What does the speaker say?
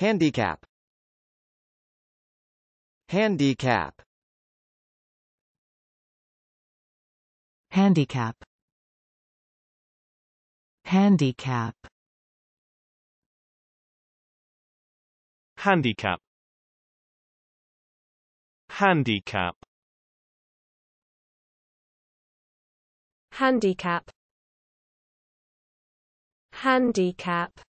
Handicap Handicap Handicap Handicap Handicap Handicap Handicap Handicap